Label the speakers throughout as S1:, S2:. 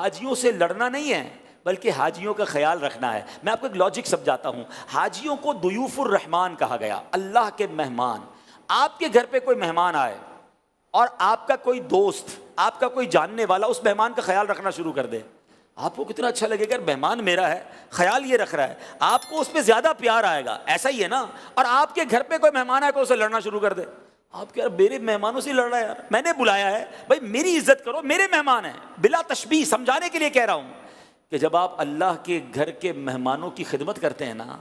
S1: हाजियों से लड़ना नहीं है बल्कि हाजियों का ख्याल रखना है मैं आपको एक लॉजिक समझाता हूँ हाजियों को दयूफुर रहमान कहा गया अल्लाह के मेहमान आपके घर पे कोई मेहमान आए और आपका कोई दोस्त आपका कोई जानने वाला उस मेहमान का ख्याल रखना शुरू कर दे आपको कितना अच्छा लगेगा मेहमान मेरा है ख्याल ये रख रहा है आपको उस पर ज़्यादा प्यार आएगा ऐसा ही है ना और आपके घर पर कोई मेहमान आए तो उसे लड़ना शुरू कर दे आप क्या मेरे मेहमानों से लड़ रहा है यार मैंने बुलाया है भाई मेरी इज्जत करो मेरे मेहमान हैं बिला तशबी समझाने के लिए कह रहा हूँ कि जब आप अल्लाह के घर के मेहमानों की खिदमत करते हैं ना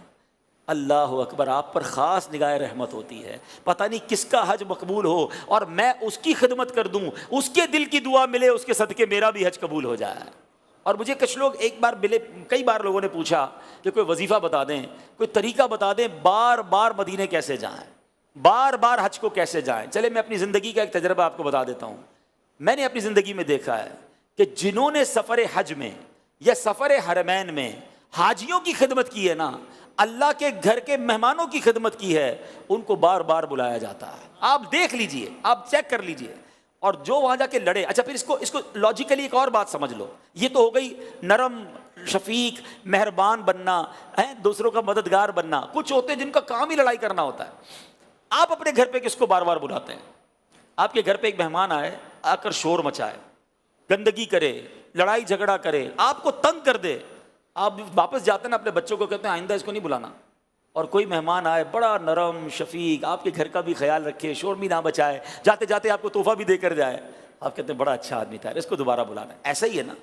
S1: अल्लाह अकबर आप पर ख़ास निगाह रहमत होती है पता नहीं किसका हज मकबूल हो और मैं उसकी खिदमत कर दूं उसके दिल की दुआ मिले उसके सदके मेरा भी हज कबूल हो जाए और मुझे कुछ लोग एक बार मिले कई बार लोगों ने पूछा कि कोई वजीफ़ा बता दें कोई तरीका बता दें बार बार मदीने कैसे जाएँ बार बार हज को कैसे जाएं चले मैं अपनी ज़िंदगी का एक तजर्बा आपको बता देता हूँ मैंने अपनी ज़िंदगी में देखा है कि जिन्होंने सफ़र हज में या सफ़र हरमैन में हाजियों की खिदमत की है ना अल्लाह के घर के मेहमानों की खिदमत की है उनको बार बार बुलाया जाता है आप देख लीजिए आप चेक कर लीजिए और जो वहाँ जाके लड़े अच्छा फिर इसको इसको लॉजिकली एक और बात समझ लो ये तो हो गई नरम शफीक मेहरबान बनना है दूसरों का मददगार बनना कुछ होते हैं जिनका काम ही लड़ाई करना होता है आप अपने घर पे किसको बार बार बुलाते हैं आपके घर पे एक मेहमान आए आकर शोर मचाए गंदगी करे लड़ाई झगड़ा करे आपको तंग कर दे आप वापस जाते ना अपने बच्चों को कहते हैं आइंदा इसको नहीं बुलाना और कोई मेहमान आए बड़ा नरम शफीक आपके घर का भी ख्याल रखे शोर भी ना बचाए जाते जाते आपको तोहफा भी देकर जाए आप कहते हैं बड़ा अच्छा आदमी था इसको दोबारा बुलाना ऐसा ही है ना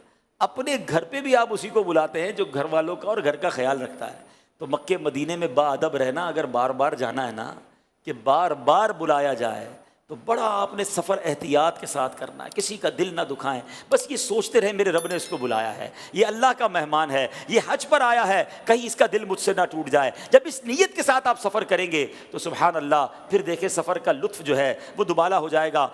S1: अपने घर पे भी आप उसी को बुलाते हैं जो घर वालों का और घर का ख्याल रखता है तो मक्के मदीने में बादब रहना अगर बार बार जाना है ना कि बार बार बुलाया जाए तो बड़ा आपने सफ़र एहतियात के साथ करना है किसी का दिल ना दुखाएं बस ये सोचते रहे मेरे रब ने इसको बुलाया है ये अल्लाह का मेहमान है ये हज पर आया है कहीं इसका दिल मुझसे ना टूट जाए जब इस नीयत के साथ आप सफ़र करेंगे तो सुबहान अल्लाह फिर देखें सफ़र का लुत्फ़ जो है वो दुबाला हो जाएगा